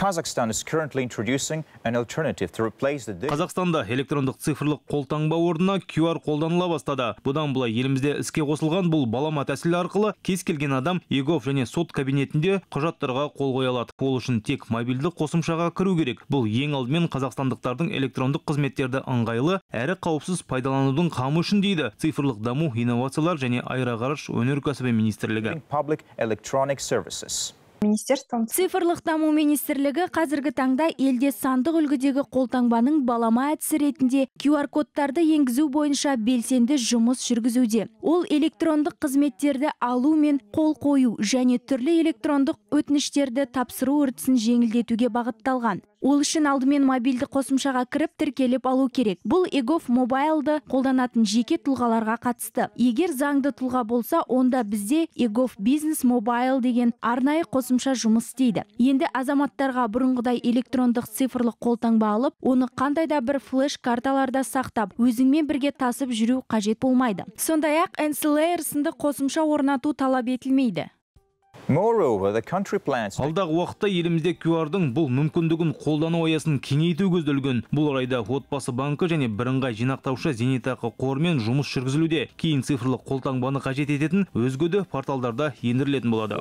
Қазақстанда электрондық цифрлық қолтаңба орнына QR қолданыла бастады. Бұдан былай елімізде іске қосылған бұл балама тәсіл арқылы кез келген адам ЕГОВ және сот кабинетінде құжаттарға қол қоя алады. Ол үшін тек мобильді қосымшаға кіру керек. Бұл ең алдымен қазақстандықтардың электрондық қызметтерді ыңғайлы әрі қауіпсіз пайдаланудың қамы үшін дейді цифрлық даму, инновациялар және аэроғарыш өнеркәсібі министрлігі министерством цифрлық даму министрлігі қазіргі таңда елде сандық үлгідегі қолтаңбаның балама әдісі ретінде qr кодтарды енгізу бойынша белсенді жұмыс жүргізуде ол электрондық қызметтерді алу мен қол қою және түрлі электрондық өтініштерді тапсыру үрдісін жеңілдетуге бағытталған ол үшін алдымен мобильді қосымшаға кіріп тіркеліп алу керек бұл егов мобайлды қолданатын жеке тұлғаларға қатысты егер заңды тұлға болса онда бізде егов бизнес мобайл деген арнайы қосымша жұмыс істейді енді азаматтарға бұрынғыдай электрондық цифрлық қолтаңба алып оны қандай да бір флеш карталарда сақтап өзіңмен бірге тасып жүру қажет болмайды сондай ақ сынды қосымша орнату талап етілмейді алдағы уақытта елімізде qr бұл мүмкіндігін қолдану аясын кеңейту көзделген бұл орайда отбасы банкі және бірыңғай жинақтаушы зейнетақы қорымен жұмыс жүргізілуде кейін цифрлық қолтаңбаны қажет ететін өзге де порталдарда ендірілетін болады